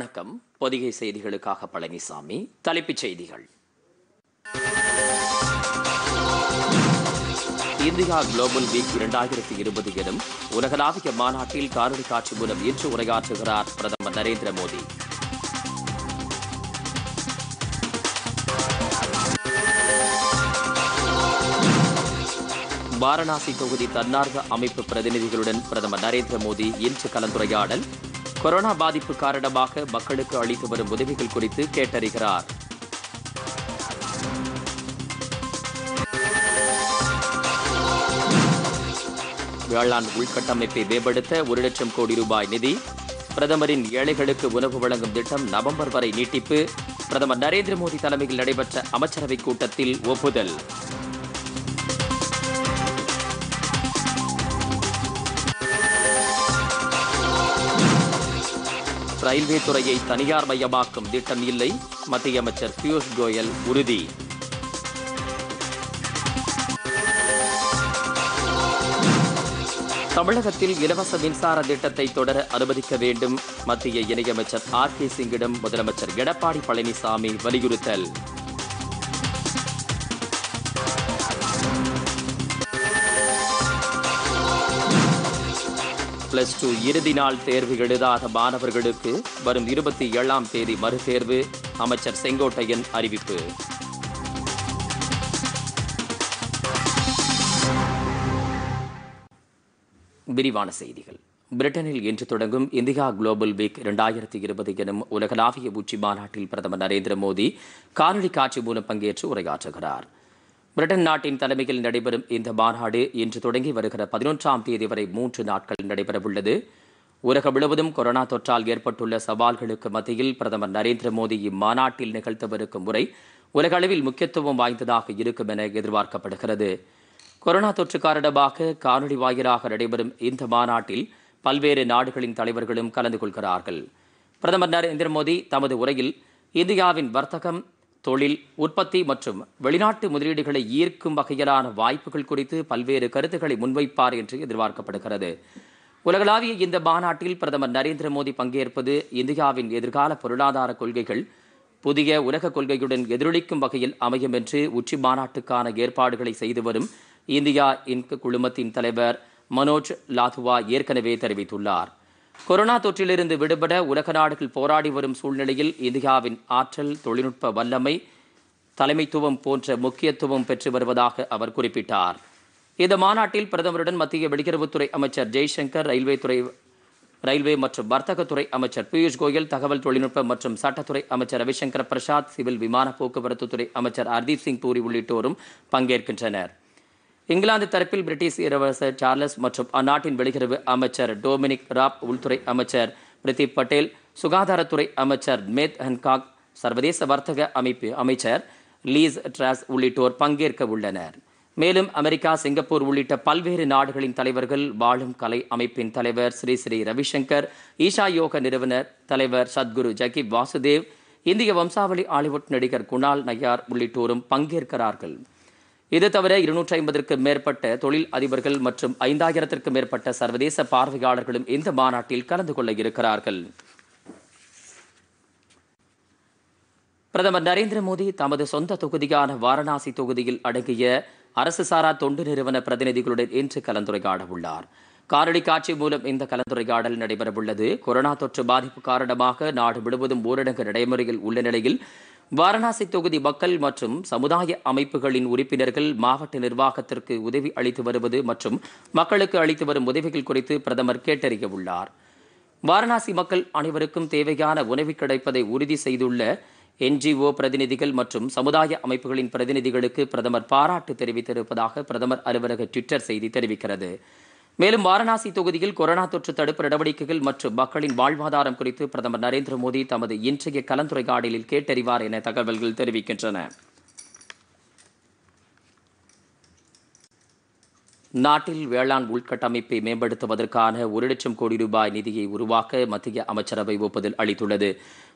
வணக்கம் பொதிகை செய்திகளுக்காக பழனிசாமி தலைப்புச் செய்திகள் இந்தியா குளோபல் வீக் இரண்டாயிரத்தி இருபது எனும் உலகளாவிய மாநாட்டில் காணொலி காட்சி மூலம் இன்று உரையாற்றுகிறார் பிரதமர் நரேந்திர மோடி வாரணாசி தொகுதி தன்னார்வ அமைப்பு பிரதிநிதிகளுடன் பிரதமர் நரேந்திர மோடி இன்று கலந்துரையாடல் கொரோனா பாதிப்பு காரணமாக மக்களுக்கு அளித்து வரும் உதவிகள் குறித்து கேட்டறிகிறார் வேளாண் உள்கட்டமைப்பை மேம்படுத்த ஒரு லட்சம் கோடி ரூபாய் நிதி பிரதமரின் ஏழைகளுக்கு உணவு வழங்கும் திட்டம் நவம்பர் வரை நீட்டிப்பு பிரதமர் நரேந்திர மோடி தலைமையில் நடைபெற்ற அமைச்சரவைக் கூட்டத்தில் ஒப்புதல் ரயில்வே துறையை தனியார் மயமாக்கும் திட்டம் இல்லை மத்திய அமைச்சர் பியூஷ் கோயல் உறுதி தமிழகத்தில் இலவச மின்சார திட்டத்தை தொடர அனுமதிக்க வேண்டும் மத்திய இணையமைச்சர் ஆர் கே சிங்கிடம் முதலமைச்சர் எடப்பாடி பழனிசாமி வலியுறுத்தல் பிளஸ் டூ இறுதி நாள் தேர்வு எழுதாத மாணவர்களுக்கு வரும் இருபத்தி ஏழாம் தேதி மறுதேர்வு அமைச்சர் செங்கோட்டையன் அறிவிப்பு விரிவான செய்திகள் பிரிட்டனில் இன்று தொடங்கும் இந்தியா குளோபல் வீக் இரண்டாயிரத்தி இருபது எனும் உலகளாவிய உச்சி மாநாட்டில் பிரதமர் நரேந்திர மோடி காணொலி காட்சி மூலம் பங்கேற்று உரையாற்றுகிறார் பிரிட்டன் நாட்டின் தலைமையில் நடைபெறும் இந்த மாநாடு இன்று தொடங்கி வருகிற பதினொன்றாம் தேதி வரை மூன்று நாட்கள் நடைபெறவுள்ளது உலக முழுவதும் கொரோனா தொற்றால் ஏற்பட்டுள்ள சவால்களுக்கு மத்தியில் பிரதமர் நரேந்திர மோடி இம்மாநாட்டில் நிகழ்த்தவிருக்கும் முறை உலக அளவில் முக்கியத்துவம் வாய்ந்ததாக இருக்கும் என எதிர்பார்க்கப்படுகிறது கொரோனா தொற்று காரணமாக காணொலி வாயிலாக நடைபெறும் இந்த மாநாட்டில் பல்வேறு நாடுகளின் தலைவர்களும் கலந்து கொள்கிறார்கள் பிரதமர் நரேந்திர மோடி தமது உரையில் இந்தியாவின் வர்த்தகம் தொழில் உற்பத்தி மற்றும் வெளிநாட்டு முதலீடுகளை ஈர்க்கும் வகையிலான வாய்ப்புகள் குறித்து பல்வேறு கருத்துக்களை முன்வைப்பார் என்று எதிர்பார்க்கப்படுகிறது உலகளாவிய இந்த மாநாட்டில் பிரதமர் நரேந்திர மோடி பங்கேற்பது இந்தியாவின் எதிர்கால பொருளாதார கொள்கைகள் புதிய உலக கொள்கையுடன் எதிரொலிக்கும் வகையில் அமையும் என்று உச்சி மாநாட்டுக்கான ஏற்பாடுகளை செய்து வரும் இந்தியா இன்க் குழுமத்தின் தலைவர் மனோஜ் லாதுவா ஏற்கனவே தெரிவித்துள்ளார் கொரோனா தொற்றிலிருந்து விடுபட உலக நாடுகள் போராடி வரும் சூழ்நிலையில் இந்தியாவின் ஆற்றல் தொழில்நுட்ப வல்லமை தலைமைத்துவம் போன்ற முக்கியத்துவம் பெற்று வருவதாக அவர் குறிப்பிட்டார் இந்த மாநாட்டில் பிரதமருடன் மத்திய வெளியுறவுத்துறை அமைச்சர் ஜெய்சங்கர் ரயில்வே துறை ரயில்வே மற்றும் வர்த்தகத்துறை அமைச்சர் பியூஷ் கோயல் தகவல் தொழில்நுட்பம் மற்றும் சட்டத்துறை அமைச்சர் ரவிசங்கர் பிரசாத் சிவில் விமான போக்குவரத்துத்துறை அமைச்சர் ஹர்தீப் சிங் பூரி உள்ளிட்டோரும் பங்கேற்கின்றனர் இங்கிலாந்து தரப்பில் பிரிட்டிஷ் இளவரசர் சார்லஸ் மற்றும் அந்நாட்டின் வெளியுறவு அமைச்சர் டொமினிக் ராப் உள்துறை அமைச்சர் பிரித்தி பட்டேல் சுகாதாரத்துறை அமைச்சர் மேத் ஹன்காக் சர்வதேச வர்த்தக அமைப்பு அமைச்சர் லீஸ் ட்ராஸ் உள்ளிட்டோர் பங்கேற்க உள்ளனர் மேலும் அமெரிக்கா சிங்கப்பூர் உள்ளிட்ட பல்வேறு நாடுகளின் தலைவர்கள் வாழும் கலை அமைப்பின் தலைவர் ஸ்ரீ ஸ்ரீ ரவிசங்கர் ஈஷா யோக நிறுவனர் தலைவர் சத்குரு ஜகி வாசுதேவ் இந்திய வம்சாவளி ஆலிவுட் நடிகர் குணால் நையார் உள்ளிட்டோரும் பங்கேற்கிறார்கள் இது தவிர இருநூற்றி ஐம்பதற்கு மேற்பட்ட தொழில் அதிபர்கள் மற்றும் ஐந்தாயிரத்திற்கும் மேற்பட்ட சர்வதேச பார்வையாளர்களும் இந்த மாநாட்டில் கலந்து கொள்ள இருக்கிறார்கள் பிரதமர் நரேந்திர மோடி தமது சொந்த தொகுதியான வாரணாசி தொகுதியில் அடங்கிய அரசு சாரா தொண்டு நிறுவன பிரதிநிதிகளுடன் இன்று கலந்துரையாட உள்ளார் காணொலி காட்சி மூலம் இந்த கலந்துரையாடல் நடைபெறவுள்ளது கொரோனா தொற்று பாதிப்பு காரணமாக நாடு முழுவதும் ஊரடங்கு நடைமுறையில் உள்ள நிலையில் வாரணாசி தொகுதி மக்கள் மற்றும் சமுதாய அமைப்புகளின் உறுப்பினர்கள் மாவட்ட நிர்வாகத்திற்கு உதவி அளித்து வருவது மற்றும் மக்களுக்கு அளித்து வரும் உதவிகள் குறித்து பிரதமர் கேட்டறிய உள்ளார் வாரணாசி மக்கள் அனைவருக்கும் தேவையான உணவு கிடைப்பதை உறுதி செய்துள்ள என்ஜிஓ பிரதிநிதிகள் மற்றும் சமுதாய அமைப்புகளின் பிரதிநிதிகளுக்கு பிரதமர் பாராட்டு தெரிவித்திருப்பதாக பிரதமர் அலுவலக ட்விட்டர் செய்தி தெரிவிக்கிறது மேலும் வாரணாசி தொகுதியில் கொரோனா தொற்று தடுப்பு நடவடிக்கைகள் மற்றும் மக்களின் வாழ்வாதாரம் குறித்து பிரதமர் நரேந்திர மோடி தமது இன்றைய கலந்துரையாடலில் கேட்டறிவார் என தகவல்கள் தெரிவிக்கின்றன நாட்டில் வேளாண் உள்கட்டமைப்பை மேம்படுத்துவதற்கான ஒரு லட்சம் கோடி ரூபாய் நிதியை உருவாக்க மத்திய அமைச்சரவை ஒப்புதல் அளித்துள்ளது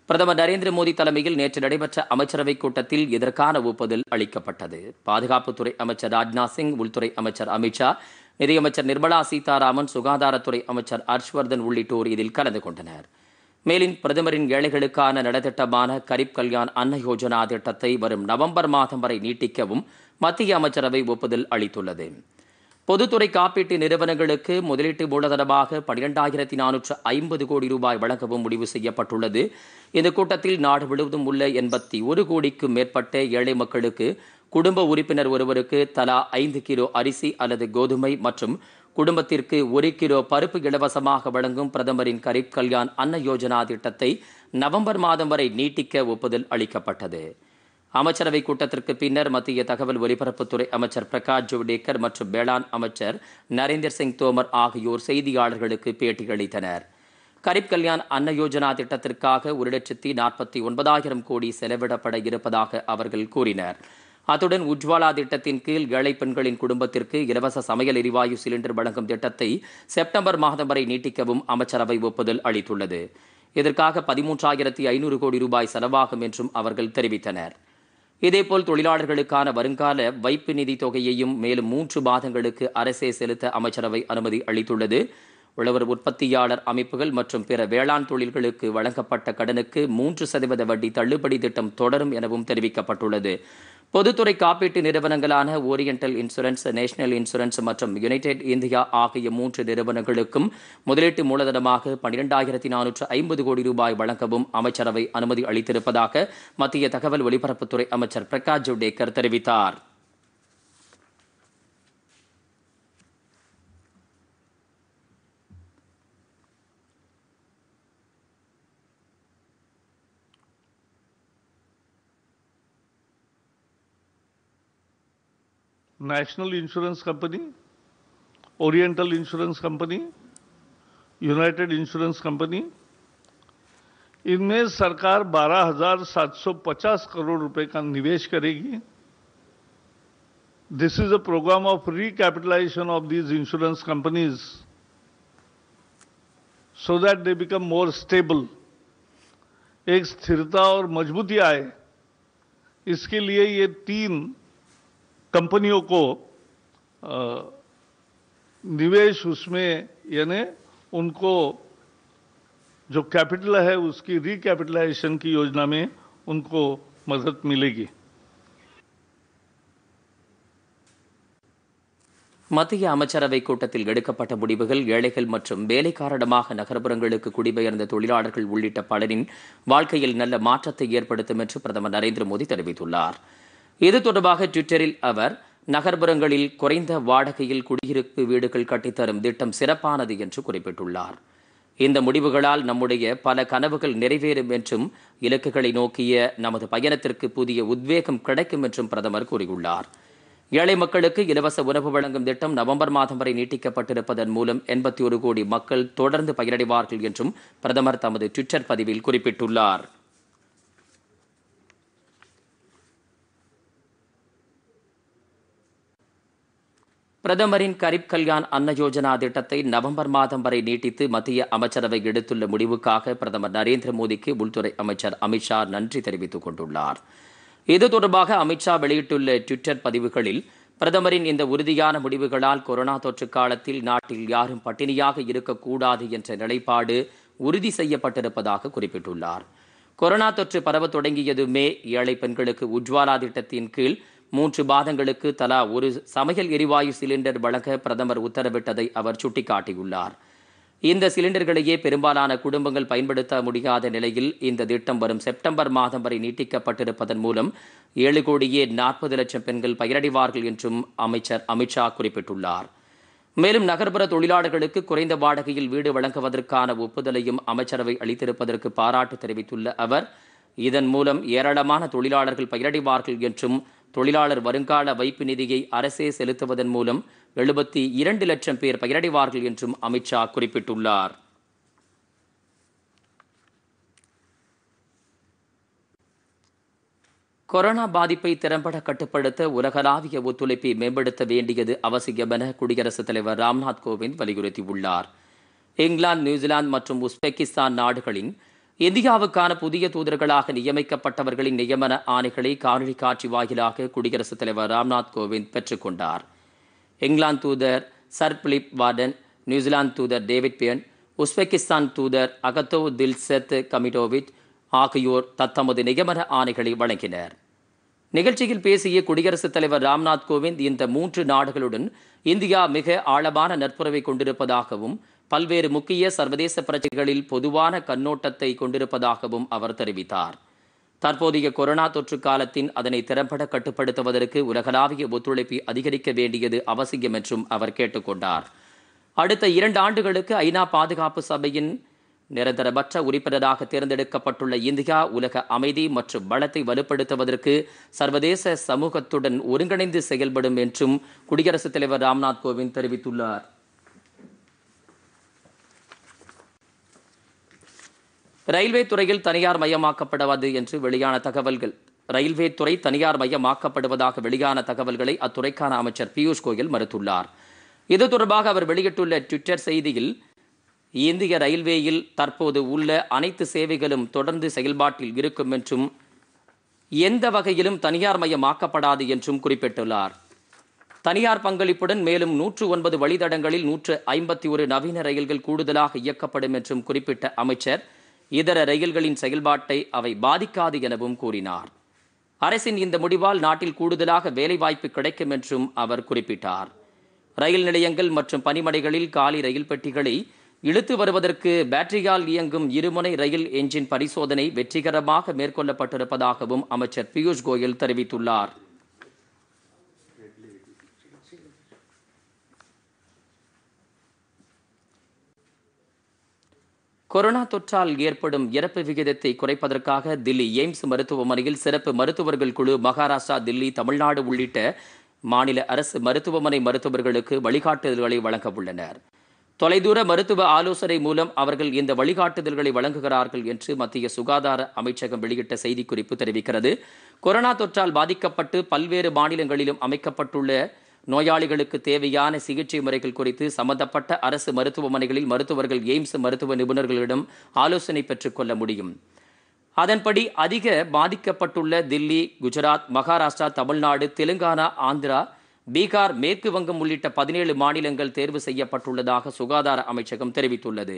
பிரதமர் நரேந்திர மோடி தலைமையில் நேற்று நடைபெற்ற அமைச்சரவைக் கூட்டத்தில் இதற்கான ஒப்புதல் அளிக்கப்பட்டது பாதுகாப்புத்துறை அமைச்சர் ராஜ்நாத் சிங் உள்துறை அமைச்சர் அமித்ஷா நிதியமைச்சர் நிர்மலா சீதாராமன் சுகாதாரத்துறை அமைச்சர் ஹர்ஷ்வர்தன் உள்ளிட்டோர் இதில் கலந்து கொண்டனர் மேலும் பிரதமரின் ஏழைகளுக்கான நலத்திட்டமான கரீப் கல்யாண் அன்ன யோஜனா திட்டத்தை வரும் நவம்பர் மாதம் வரை நீட்டிக்கவும் மத்திய அமைச்சரவை ஒப்புதல் அளித்துள்ளது பொதுத்துறை காப்பீட்டு நிறுவனங்களுக்கு முதலீட்டு மூலதனமாக பனிரெண்டாயிரத்தி நானூற்று ஐம்பது கோடி ரூபாய் வழங்கவும் முடிவு செய்யப்பட்டுள்ளது இந்த கூட்டத்தில் நாடு முழுவதும் உள்ள எண்பத்தி ஒரு கோடிக்கும் மேற்பட்ட ஏழை மக்களுக்கு குடும்ப உறுப்பினர் ஒருவருக்கு தலா ஐந்து கிலோ அரிசி அல்லது கோதுமை மற்றும் குடும்பத்திற்கு ஒரு கிலோ பருப்பு இலவசமாக வழங்கும் பிரதமரின் கரீப் கல்யாண் அன்ன யோஜனா திட்டத்தை நவம்பர் மாதம் வரை நீட்டிக்க ஒப்புதல் அளிக்கப்பட்டது அமைச்சரவை கூட்டத்திற்கு பின்னர் மத்திய தகவல் ஒலிபரப்புத்துறை அமைச்சர் பிரகாஷ் ஜவடேகர் மற்றும் வேளாண் அமைச்சர் நரேந்திர சிங் தோமர் ஆகியோர் செய்தியாளர்களுக்கு பேட்டியளித்தனர் கரீப் கல்யாண் அன்ன யோஜனா திட்டத்திற்காக ஒரு லட்சத்தி நாற்பத்தி ஒன்பதாயிரம் கோடி செலவிடப்பட இருப்பதாக அவர்கள் கூறினர் அத்துடன் உஜ்வாலா திட்டத்தின் கீழ் ஏழை பெண்களின் குடும்பத்திற்கு இலவச சமையல் எரிவாயு சிலிண்டர் வழங்கும் திட்டத்தை செப்டம்பர் மாதம் வரை நீட்டிக்கவும் அமைச்சரவை ஒப்புதல் அளித்துள்ளது இதற்காக பதிமூன்றாயிரத்தி ஐநூறு கோடி ரூபாய் செலவாகும் என்றும் அவர்கள் தெரிவித்தனர் இதேபோல் தொழிலாளர்களுக்கான வருங்கால வைப்பு நிதி தொகையையும் மேலும் மூன்று மாதங்களுக்கு அரசே செலுத்த அமைச்சரவை அனுமதி அளித்துள்ளது உழவர் உற்பத்தியாளர் அமைப்புகள் மற்றும் பிற வேளாண் தொழில்களுக்கு வழங்கப்பட்ட கடனுக்கு மூன்று சதவீத வட்டி தள்ளுபடி திட்டம் தொடரும் எனவும் தெரிவிக்கப்பட்டுள்ளது பொதுத்துறை காப்பீட்டு நிறுவனங்களான ஓரியண்டல் இன்சூரன்ஸ் நேஷனல் இன்சூரன்ஸ் மற்றும் யுனைடெட் இந்தியா ஆகிய மூன்று நிறுவனங்களுக்கும் முதலீட்டு மூலதனமாக பன்னிரெண்டாயிரத்தி நானூற்று ஐம்பது கோடி ரூபாய் வழங்கவும் அமைச்சரவை அனுமதி அளித்திருப்பதாக மத்திய தகவல் ஒலிபரப்புத்துறை அமைச்சர் பிரகாஷ் ஜவ்டேகர் தெரிவித்தார் national insurance company oriental insurance company united insurance company इनमें सरकार 12,750 करोड़ रुपए का निवेश करेगी this is a programme of recapitalisation of these insurance companies so that they become more stable एक स्थिरता और मजबूती आए इसके लिए ये तीन कंपनियों को आ, निवेश उसमें यानी उनको जो कैपिटल है उसकी रिकैपिटलाइजेशन की योजना में उनको मदद मिलेगी மத்திய அமைச்சரவை கூட்டத்தில் எடுக்கப்பட்ட முடிவுகள் ஏழைகள் மற்றும் வேலை காரணமாக நகர்ப்புறங்களுக்கு குடிபெயர்ந்த தொழிலாளர்கள் உள்ளிட்ட பலரின் வாழ்க்கையில் நல்ல மாற்றத்தை ஏற்படுத்தும் என்று பிரதமர் நரேந்திர மோடி தெரிவித்துள்ளார் இது தொடர்பாக ட்விட்டரில் அவர் நகர்ப்புறங்களில் குறைந்த வாடகையில் குடியிருப்பு வீடுகள் கட்டித்தரும் திட்டம் சிறப்பானது என்று குறிப்பிட்டுள்ளார் இந்த முடிவுகளால் நம்முடைய பல கனவுகள் நிறைவேறும் என்றும் இலக்குகளை நோக்கிய நமது பயணத்திற்கு புதிய உத்வேகம் கிடைக்கும் என்றும் பிரதமர் கூறியுள்ளார் ஏழை மக்களுக்கு இலவச உணவு வழங்கும் திட்டம் நவம்பர் மாதம் வரை நீட்டிக்கப்பட்டிருப்பதன் மூலம் எண்பத்தி ஒரு கோடி மக்கள் தொடர்ந்து பயனடைவார்கள் என்றும் பிரதமர் தமது ட்விட்டர் பதிவில் குறிப்பிட்டுள்ளார் பிரதமரின் கரிப் கல்யாண் அன்ன யோஜனா திட்டத்தை நவம்பர் மாதம் வரை நீட்டித்து மத்திய அமைச்சரவை எடுத்துள்ள முடிவுக்காக பிரதமர் நரேந்திர மோடிக்கு உள்துறை அமைச்சர் அமித்ஷா நன்றி தெரிவித்துக் கொண்டுள்ளார் இது தொடர்பாக அமித்ஷா வெளியிட்டுள்ள ட்விட்டர் பதிவுகளில் பிரதமரின் இந்த உறுதியான முடிவுகளால் கொரோனா தொற்று காலத்தில் நாட்டில் யாரும் பட்டினியாக இருக்கக்கூடாது என்ற நிலைப்பாடு உறுதி செய்யப்பட்டிருப்பதாக குறிப்பிட்டுள்ளார் கொரோனா தொற்று பரவ தொடங்கியது மே ஏழை பெண்களுக்கு உஜ்வாலா திட்டத்தின் கீழ் மூன்று மாதங்களுக்கு தலா ஒரு சமையல் எரிவாயு சிலிண்டர் வழங்க பிரதமர் உத்தரவிட்டதை அவர் சுட்டிக்காட்டியுள்ளார் இந்த சிலிண்டர்களையே பெரும்பாலான குடும்பங்கள் பயன்படுத்த முடியாத நிலையில் இந்த திட்டம் வரும் செப்டம்பர் மாதம் வரை நீட்டிக்கப்பட்டிருப்பதன் மூலம் ஏழு கோடியே நாற்பது லட்சம் பெண்கள் பயனடைவார்கள் என்றும் அமைச்சர் அமித்ஷா குறிப்பிட்டுள்ளார் மேலும் நகர்ப்புற தொழிலாளர்களுக்கு குறைந்த வாடகையில் வீடு வழங்குவதற்கான ஒப்புதலையும் அமைச்சரவை அளித்திருப்பதற்கு பாராட்டு தெரிவித்துள்ள அவர் இதன் மூலம் ஏராளமான தொழிலாளர்கள் பயனடைவார்கள் என்றும் தொழிலாளர் வருங்கால வைப்பு நிதியை அரசே செலுத்துவதன் மூலம் எழுபத்தி இரண்டு லட்சம் பேர் பயிரடைவார்கள் என்றும் அமித்ஷா குறிப்பிட்டுள்ளார் கொரோனா பாதிப்பை திறம்பட கட்டுப்படுத்த உலகளாவிய ஒத்துழைப்பை மேம்படுத்த வேண்டியது அவசியம் என குடியரசுத் தலைவர் ராம்நாத் கோவிந்த் வலியுறுத்தியுள்ளார் இங்கிலாந்து நியூசிலாந்து மற்றும் உஸ்பெகிஸ்தான் நாடுகளின் இந்தியாவுக்கான புதிய தூதர்களாக நியமிக்கப்பட்டவர்களின் நியமன ஆணைகளை காணொலி காட்சி வாயிலாக குடியரசுத் தலைவர் ராம்நாத் கோவிந்த் பெற்றுக்கொண்டார் இங்கிலாந்து தூதர் சர் பிலிப் வார்டன் நியூசிலாந்து தூதர் டேவிட் பியன் உஸ்பெகிஸ்தான் தூதர் அகத்தோ தில்செத் கமிடோவிட் ஆகியோர் தத்தமது நியமன ஆணைகளை வழங்கினர் நிகழ்ச்சியில் பேசிய குடியரசுத் தலைவர் ராம்நாத் கோவிந்த் இந்த மூன்று நாடுகளுடன் இந்தியா மிக ஆழமான நட்புறவை கொண்டிருப்பதாகவும் பல்வேறு முக்கிய சர்வதேச பிரச்சனைகளில் பொதுவான கண்ணோட்டத்தை கொண்டிருப்பதாகவும் அவர் தெரிவித்தார் தற்போதைய கொரோனா தொற்று காலத்தின் அதனை திறம்பட கட்டுப்படுத்துவதற்கு உலகளாவிய ஒத்துழைப்பை அதிகரிக்க வேண்டியது அவசியம் என்றும் அவர் கேட்டுக்கொண்டார் அடுத்த இரண்டு ஆண்டுகளுக்கு ஐநா பாதுகாப்பு சபையின் நிரந்தரமற்ற உறுப்பினராக தேர்ந்தெடுக்கப்பட்டுள்ள இந்தியா உலக அமைதி மற்றும் பலத்தை வலுப்படுத்துவதற்கு சர்வதேச சமூகத்துடன் ஒருங்கிணைந்து செயல்படும் என்றும் குடியரசுத் தலைவர் ராம்நாத் கோவிந்த் தெரிவித்துள்ளார் ரயில்வே துறையில் தனியார் மயமாக்கப்படுவது என்று வெளியான தகவல்கள் ரயில்வே துறை தனியார் மயமாக்கப்படுவதாக வெளியான தகவல்களை அத்துறைக்கான அமைச்சர் பியூஷ் கோயல் மறுத்துள்ளார் இது தொடர்பாக அவர் வெளியிட்டுள்ள ட்விட்டர் செய்தியில் இந்திய ரயில்வேயில் தற்போது உள்ள அனைத்து சேவைகளும் தொடர்ந்து செயல்பாட்டில் இருக்கும் என்றும் எந்த வகையிலும் தனியார் மயமாக்கப்படாது என்றும் குறிப்பிட்டுள்ளார் தனியார் பங்களிப்புடன் மேலும் நூற்று ஒன்பது வழித்தடங்களில் நூற்று ஐம்பத்தி ஒரு நவீன ரயில்கள் கூடுதலாக இயக்கப்படும் என்றும் குறிப்பிட்ட அமைச்சர் இதர ரயில்களின் செயல்பாட்டை அவை பாதிக்காது எனவும் கூறினார் அரசின் இந்த முடிவால் நாட்டில் கூடுதலாக வேலைவாய்ப்பு கிடைக்கும் என்றும் அவர் குறிப்பிட்டார் ரயில் நிலையங்கள் மற்றும் பனிமடைகளில் காலி ரயில் பெட்டிகளை இழுத்து வருவதற்கு பேட்டரியால் இயங்கும் இருமுனை ரயில் என்ஜின் பரிசோதனை வெற்றிகரமாக மேற்கொள்ளப்பட்டிருப்பதாகவும் அமைச்சர் பியூஷ் கோயல் தெரிவித்துள்ளார் கொரோனா தொற்றால் ஏற்படும் இறப்பு விகிதத்தை குறைப்பதற்காக தில்லி எய்ம்ஸ் மருத்துவமனையில் சிறப்பு மருத்துவர்கள் குழு மகாராஷ்டிரா தில்லி தமிழ்நாடு உள்ளிட்ட மாநில அரசு மருத்துவமனை மருத்துவர்களுக்கு வழிகாட்டுதல்களை வழங்க உள்ளனர் தொலைதூர மருத்துவ ஆலோசனை மூலம் அவர்கள் இந்த வழிகாட்டுதல்களை வழங்குகிறார்கள் என்று மத்திய சுகாதார அமைச்சகம் வெளியிட்ட செய்திக்குறிப்பு தெரிவிக்கிறது கொரோனா தொற்றால் பாதிக்கப்பட்டு பல்வேறு மாநிலங்களிலும் அமைக்கப்பட்டுள்ள நோயாளிகளுக்கு தேவையான சிகிச்சை முறைகள் குறித்து சம்பந்தப்பட்ட அரசு மருத்துவமனைகளில் மருத்துவர்கள் எய்ம்ஸ் மருத்துவ நிபுணர்களிடம் ஆலோசனை கொள்ள முடியும் அதன்படி அதிக பாதிக்கப்பட்டுள்ள தில்லி குஜராத் மகாராஷ்டிரா தமிழ்நாடு தெலுங்கானா ஆந்திரா பீகார் மேற்கு வங்கம் உள்ளிட்ட பதினேழு மாநிலங்கள் தேர்வு செய்யப்பட்டுள்ளதாக சுகாதார அமைச்சகம் தெரிவித்துள்ளது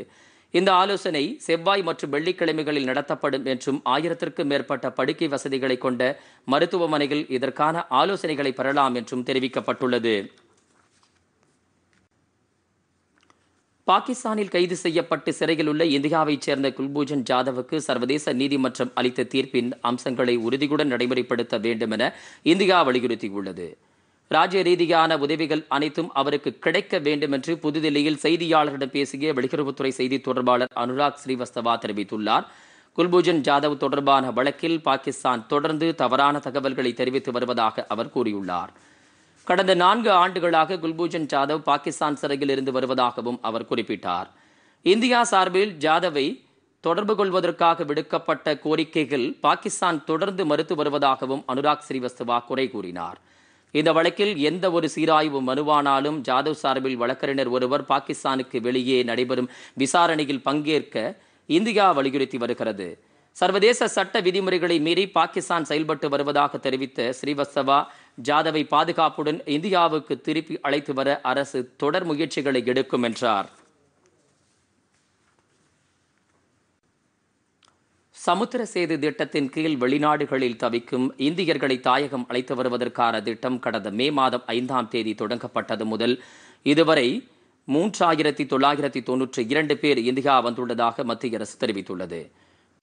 இந்த ஆலோசனை செவ்வாய் மற்றும் வெள்ளிக்கிழமைகளில் நடத்தப்படும் என்றும் ஆயிரத்திற்கும் மேற்பட்ட படுக்கை வசதிகளை கொண்ட மருத்துவமனைகள் இதற்கான ஆலோசனைகளை பெறலாம் என்றும் தெரிவிக்கப்பட்டுள்ளது பாகிஸ்தானில் கைது செய்யப்பட்டு சிறையில் உள்ள இந்தியாவைச் சேர்ந்த குல்பூஜன் ஜாதவுக்கு சர்வதேச நீதிமன்றம் அளித்த தீர்ப்பின் அம்சங்களை உறுதியுடன் நடைமுறைப்படுத்த வேண்டும் என இந்தியா வலியுறுத்தியுள்ளது ராஜ்ய ரீதியான உதவிகள் அனைத்தும் அவருக்கு கிடைக்க வேண்டும் என்று புதுதில்லியில் செய்தியாளர்களிடம் பேசிய வெளியுறவுத்துறை செய்தி தொடர்பாளர் அனுராக் ஸ்ரீவஸ்தவா தெரிவித்துள்ளார் குல்பூஜன் ஜாதவ் தொடர்பான வழக்கில் பாகிஸ்தான் தொடர்ந்து தவறான தகவல்களை தெரிவித்து வருவதாக அவர் கூறியுள்ளார் கடந்த நான்கு ஆண்டுகளாக குல்பூஜன் ஜாதவ் பாகிஸ்தான் சிறையில் இருந்து வருவதாகவும் அவர் குறிப்பிட்டார் இந்தியா சார்பில் ஜாதவை தொடர்பு கொள்வதற்காக விடுக்கப்பட்ட கோரிக்கைகள் பாகிஸ்தான் தொடர்ந்து மறுத்து வருவதாகவும் அனுராக் ஸ்ரீவஸ்தவா குறை கூறினார் இந்த வழக்கில் எந்த ஒரு சீராய்வு மனுவானாலும் ஜாதவ் சார்பில் வழக்கறிஞர் ஒருவர் பாகிஸ்தானுக்கு வெளியே நடைபெறும் விசாரணையில் பங்கேற்க இந்தியா வலியுறுத்தி வருகிறது சர்வதேச சட்ட விதிமுறைகளை மீறி பாகிஸ்தான் செயல்பட்டு வருவதாக தெரிவித்த ஸ்ரீவஸ்தவா ஜாதவை பாதுகாப்புடன் இந்தியாவுக்கு திருப்பி அழைத்து வர அரசு தொடர் முயற்சிகளை எடுக்கும் என்றார் சமுத்திர சேது திட்டத்தின் கீழ் வெளிநாடுகளில் தவிக்கும் இந்தியர்களை தாயகம் அழைத்து வருவதற்கான திட்டம் கடந்த மே மாதம் ஐந்தாம் தேதி தொடங்கப்பட்டது முதல் இதுவரை மூன்றாயிரத்தி தொள்ளாயிரத்தி தொன்னூற்றி இரண்டு பேர் இந்தியா வந்துள்ளதாக மத்திய அரசு தெரிவித்துள்ளது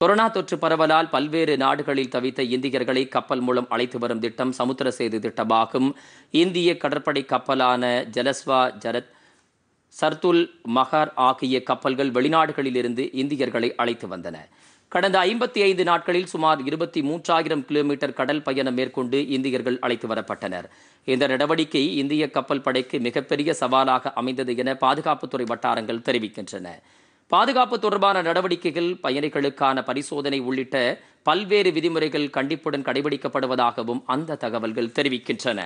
கொரோனா தொற்று பரவலால் பல்வேறு நாடுகளில் தவித்த இந்தியர்களை கப்பல் மூலம் அழைத்து வரும் திட்டம் சமுத்திர சேது திட்டமாகும் இந்திய கடற்படை கப்பலான ஜலஸ்வா ஜரத் சர்துல் மஹர் ஆகிய கப்பல்கள் வெளிநாடுகளிலிருந்து இந்தியர்களை அழைத்து வந்தன கடந்த ஐம்பத்தி ஐந்து நாட்களில் சுமார் இருபத்தி மூன்றாயிரம் கிலோமீட்டர் கடல் பயணம் மேற்கொண்டு இந்தியர்கள் அழைத்து வரப்பட்டனர் இந்த நடவடிக்கை இந்திய கப்பல் படைக்கு மிகப்பெரிய சவாலாக அமைந்தது என பாதுகாப்புத்துறை வட்டாரங்கள் தெரிவிக்கின்றன பாதுகாப்பு தொடர்பான நடவடிக்கைகள் பயணிகளுக்கான பரிசோதனை உள்ளிட்ட பல்வேறு விதிமுறைகள் கண்டிப்புடன் கடைபிடிக்கப்படுவதாகவும் அந்த தகவல்கள் தெரிவிக்கின்றன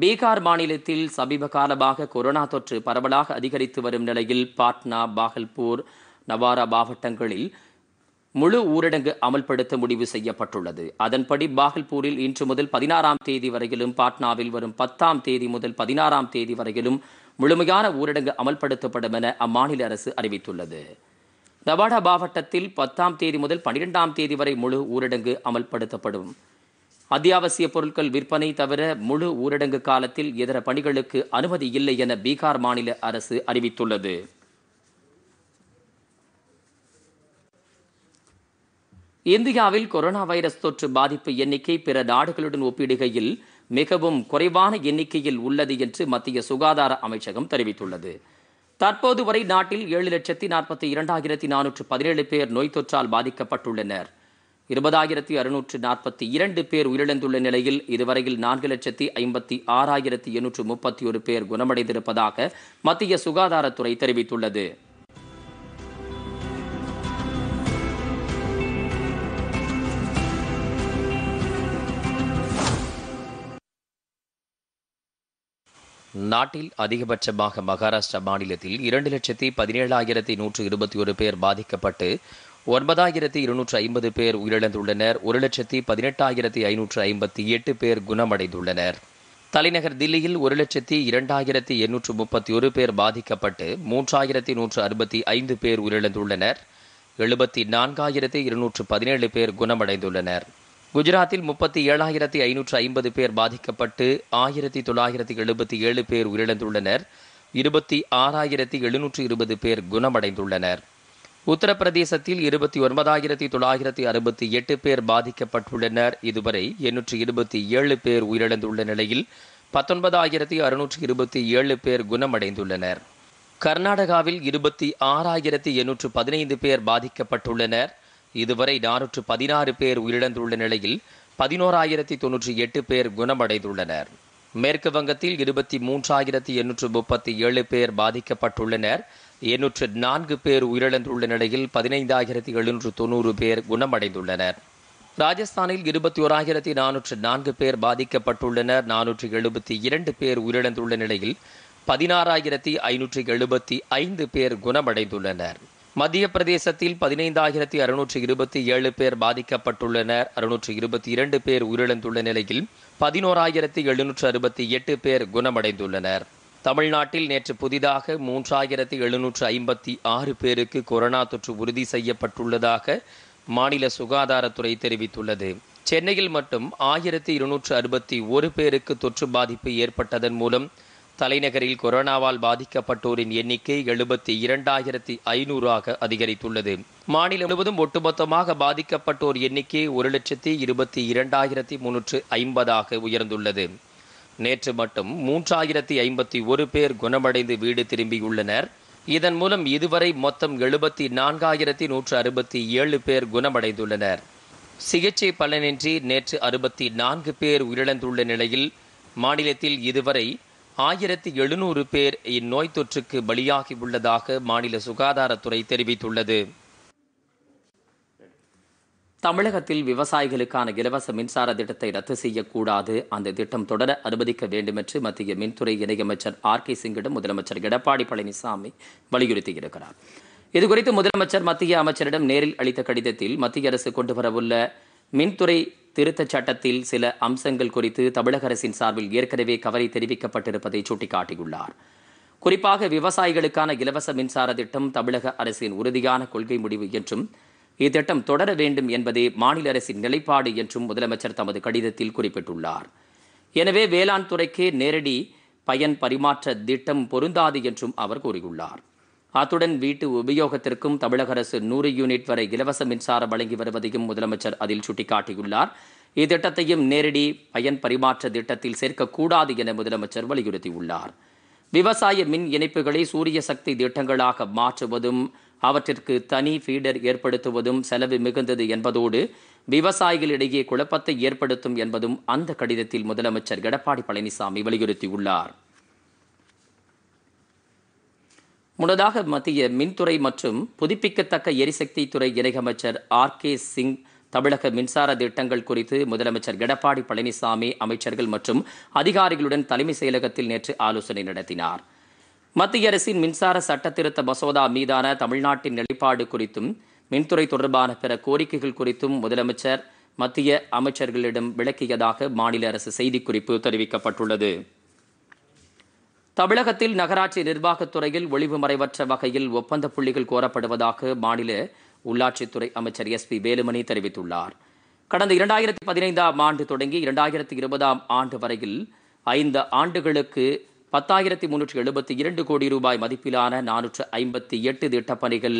பீகார் மாநிலத்தில் சமீப காலமாக கொரோனா தொற்று பரவலாக அதிகரித்து வரும் நிலையில் பாட்னா பாகல்பூர் நவாரா மாவட்டங்களில் முழு ஊரடங்கு அமல்படுத்த முடிவு செய்யப்பட்டுள்ளது அதன்படி பாகல்பூரில் இன்று முதல் பதினாறாம் தேதி வரையிலும் பாட்னாவில் வரும் பத்தாம் தேதி முதல் பதினாறாம் தேதி வரையிலும் முழுமையான ஊரடங்கு அமல்படுத்தப்படும் என அம்மாநில அரசு அறிவித்துள்ளது நவாடா மாவட்டத்தில் பத்தாம் தேதி முதல் பனிரெண்டாம் தேதி வரை முழு ஊரடங்கு அமல்படுத்தப்படும் அத்தியாவசிய பொருட்கள் விற்பனை தவிர முழு ஊரடங்கு காலத்தில் இதர பணிகளுக்கு அனுமதி இல்லை என பீகார் மாநில அரசு அறிவித்துள்ளது இந்தியாவில் கொரோனா வைரஸ் தொற்று பாதிப்பு எண்ணிக்கை பிற நாடுகளுடன் ஒப்பிடுகையில் மிகவும் குறைவான எண்ணிக்கையில் உள்ளது என்று மத்திய சுகாதார அமைச்சகம் தெரிவித்துள்ளது தற்போது வரை நாட்டில் ஏழு லட்சத்தி நாற்பத்தி இரண்டாயிரத்தி நானூற்று பதினேழு பேர் நோய் தொற்றால் பாதிக்கப்பட்டுள்ளனர் இருபதாயிரத்தி அறுநூற்று நாற்பத்தி இரண்டு பேர் உயிரிழந்துள்ள நிலையில் இதுவரையில் நான்கு லட்சத்தி ஐம்பத்தி ஆறாயிரத்தி எண்ணூற்று முப்பத்தி ஒரு பேர் குணமடைந்திருப்பதாக மத்திய சுகாதாரத்துறை தெரிவித்துள்ளது நாட்டில் அதிகபட்சமாக மகாராஷ்டிரா மாநிலத்தில் இரண்டு லட்சத்தி பதினேழாயிரத்தி நூற்று இருபத்தி ஒரு பேர் பாதிக்கப்பட்டு ஒன்பதாயிரத்தி இருநூற்று ஐம்பது பேர் உயிரிழந்துள்ளனர் ஒரு லட்சத்தி பதினெட்டாயிரத்தி ஐநூற்று ஐம்பத்தி எட்டு பேர் குணமடைந்துள்ளனர் தலைநகர் தில்லியில் ஒரு லட்சத்தி இரண்டாயிரத்தி எண்ணூற்று முப்பத்தி ஒரு பேர் பாதிக்கப்பட்டு மூன்றாயிரத்தி நூற்று அறுபத்தி ஐந்து பேர் உயிரிழந்துள்ளனர் எழுபத்தி நான்காயிரத்தி இருநூற்று பதினேழு பேர் குணமடைந்துள்ளனர் குஜராத்தில் முப்பத்தி ஏழாயிரத்தி ஐநூற்று ஐம்பது பேர் பாதிக்கப்பட்டு ஆயிரத்தி தொள்ளாயிரத்தி எழுபத்தி ஏழு பேர் உயிரிழந்துள்ளனர் இருபத்தி ஆறாயிரத்தி எழுநூற்று இருபது பேர் குணமடைந்துள்ளனர் உத்தரப்பிரதேசத்தில் இருபத்தி ஒன்பதாயிரத்தி தொள்ளாயிரத்தி அறுபத்தி எட்டு பேர் பாதிக்கப்பட்டுள்ளனர் இதுவரை எண்ணூற்றி இருபத்தி ஏழு பேர் உயிரிழந்துள்ள நிலையில் பத்தொன்பதாயிரத்தி அறுநூற்றி இருபத்தி ஏழு பேர் குணமடைந்துள்ளனர் கர்நாடகாவில் இருபத்தி ஆறாயிரத்தி எண்ணூற்று பதினைந்து பேர் பாதிக்கப்பட்டுள்ளனர் இதுவரை நானூற்று பதினாறு பேர் உயிரிழந்துள்ள நிலையில் பதினோராயிரத்தி தொன்னூற்றி எட்டு பேர் குணமடைந்துள்ளனர் மேற்கு வங்கத்தில் இருபத்தி மூன்றாயிரத்தி எண்ணூற்று முப்பத்தி ஏழு பேர் பாதிக்கப்பட்டுள்ளனர் எண்ணூற்று நான்கு பேர் உயிரிழந்துள்ள நிலையில் பதினைந்தாயிரத்தி எழுநூற்று தொண்ணூறு பேர் குணமடைந்துள்ளனர் ராஜஸ்தானில் இருபத்தி ஓராயிரத்தி நானூற்று நான்கு பேர் பாதிக்கப்பட்டுள்ளனர் நானூற்று எழுபத்தி இரண்டு பேர் உயிரிழந்துள்ள நிலையில் பதினாறாயிரத்தி ஐநூற்றி எழுபத்தி ஐந்து பேர் குணமடைந்துள்ளனர் மத்திய பிரதேசத்தில் பதினைந்தாயிரத்தி அறுநூற்றி இருபத்தி ஏழு பேர் பாதிக்கப்பட்டுள்ளனர் அறுநூற்று இருபத்தி இரண்டு பேர் உயிரிழந்துள்ள நிலையில் பதினோராயிரத்தி எழுநூற்று அறுபத்தி எட்டு பேர் குணமடைந்துள்ளனர் தமிழ்நாட்டில் நேற்று புதிதாக மூன்றாயிரத்தி எழுநூற்று ஐம்பத்தி ஆறு பேருக்கு கொரோனா தொற்று உறுதி செய்யப்பட்டுள்ளதாக மாநில சுகாதாரத்துறை தெரிவித்துள்ளது சென்னையில் மட்டும் ஆயிரத்தி இருநூற்று அறுபத்தி ஒரு பேருக்கு தொற்று பாதிப்பு ஏற்பட்டதன் மூலம் தலைநகரில் கொரோனாவால் பாதிக்கப்பட்டோரின் எண்ணிக்கை எழுபத்தி இரண்டாயிரத்தி ஐநூறாக அதிகரித்துள்ளது மாநிலம் முழுவதும் ஒட்டுமொத்தமாக பாதிக்கப்பட்டோர் எண்ணிக்கை ஒரு லட்சத்தி இருபத்தி இரண்டாயிரத்தி முன்னூற்று ஐம்பதாக உயர்ந்துள்ளது நேற்று மட்டும் மூன்றாயிரத்தி ஐம்பத்தி ஒரு பேர் குணமடைந்து வீடு திரும்பியுள்ளனர் இதன் மூலம் இதுவரை மொத்தம் எழுபத்தி நான்காயிரத்தி நூற்று அறுபத்தி ஏழு பேர் குணமடைந்துள்ளனர் சிகிச்சை பலனின்றி நேற்று அறுபத்தி நான்கு பேர் உயிரிழந்துள்ள நிலையில் மாநிலத்தில் இதுவரை ஆயிரத்தி எழுநூறு பேர் இந்நோய் தொற்றுக்கு பலியாகி உள்ளதாக மாநில சுகாதாரத்துறை தெரிவித்துள்ளது தமிழகத்தில் விவசாயிகளுக்கான இலவச மின்சார திட்டத்தை ரத்து செய்யக்கூடாது அந்த திட்டம் தொடர அனுமதிக்க வேண்டும் என்று மத்திய மின்துறை இணையமைச்சர் ஆர் கே சிங்கிடம் முதலமைச்சர் எடப்பாடி பழனிசாமி வலியுறுத்தியிருக்கிறார் இதுகுறித்து முதலமைச்சர் மத்திய அமைச்சரிடம் நேரில் அளித்த கடிதத்தில் மத்திய அரசு கொண்டுவரவுள்ள மின்துறை திருத்தச் சட்டத்தில் சில அம்சங்கள் குறித்து தமிழக அரசின் சார்பில் ஏற்கனவே கவலை தெரிவிக்கப்பட்டிருப்பதை சுட்டிக்காட்டியுள்ளார் குறிப்பாக விவசாயிகளுக்கான இலவச மின்சார திட்டம் தமிழக அரசின் உறுதியான கொள்கை முடிவு என்றும் இத்திட்டம் தொடர வேண்டும் என்பதே மாநில அரசின் நிலைப்பாடு என்றும் முதலமைச்சர் தமது கடிதத்தில் குறிப்பிட்டுள்ளார் எனவே வேளாண் துறைக்கே நேரடி பயன் பரிமாற்ற திட்டம் பொருந்தாது என்றும் அவர் கூறியுள்ளார் அத்துடன் வீட்டு உபயோகத்திற்கும் தமிழக அரசு நூறு யூனிட் வரை இலவச மின்சாரம் வழங்கி வருவதையும் முதலமைச்சர் அதில் சுட்டிக்காட்டியுள்ளார் இத்திட்டத்தையும் நேரடி பயன் பரிமாற்ற திட்டத்தில் சேர்க்கக்கூடாது என முதலமைச்சர் வலியுறுத்தியுள்ளார் விவசாய மின் இணைப்புகளை சூரிய சக்தி திட்டங்களாக மாற்றுவதும் அவற்றிற்கு தனி ஃபீடர் ஏற்படுத்துவதும் செலவு மிகுந்தது என்பதோடு விவசாயிகளிடையே குழப்பத்தை ஏற்படுத்தும் என்பதும் அந்த கடிதத்தில் முதலமைச்சர் எடப்பாடி பழனிசாமி வலியுறுத்தியுள்ளார் முன்னதாக மத்திய மின்துறை மற்றும் புதுப்பிக்கத்தக்க எரிசக்தி துறை இணையமைச்சர் ஆர் கே சிங் தமிழக மின்சார திட்டங்கள் குறித்து முதலமைச்சர் எடப்பாடி பழனிசாமி அமைச்சர்கள் மற்றும் அதிகாரிகளுடன் தலைமை செயலகத்தில் நேற்று ஆலோசனை நடத்தினார் மத்திய அரசின் மின்சார சட்ட திருத்த மசோதா மீதான தமிழ்நாட்டின் நிலைப்பாடு குறித்தும் மின்துறை தொடர்பான பிற கோரிக்கைகள் குறித்தும் முதலமைச்சர் மத்திய அமைச்சர்களிடம் விளக்கியதாக மாநில அரசு செய்திக்குறிப்பு தெரிவிக்கப்பட்டுள்ளது தமிழகத்தில் நகராட்சி நிர்வாகத்துறையில் ஒளிவு மறைவற்ற வகையில் ஒப்பந்த புள்ளிகள் கோரப்படுவதாக மாநில உள்ளாட்சித்துறை அமைச்சர் எஸ் பி வேலுமணி தெரிவித்துள்ளார் கடந்த இரண்டாயிரத்தி பதினைந்தாம் ஆண்டு தொடங்கி இரண்டாயிரத்தி இருபதாம் ஆண்டு வரையில் ஐந்து ஆண்டுகளுக்கு பத்தாயிரத்தி முன்னூற்றி எழுபத்தி இரண்டு கோடி ரூபாய் மதிப்பிலான நானூற்று ஐம்பத்தி எட்டு திட்டப்பணிகள்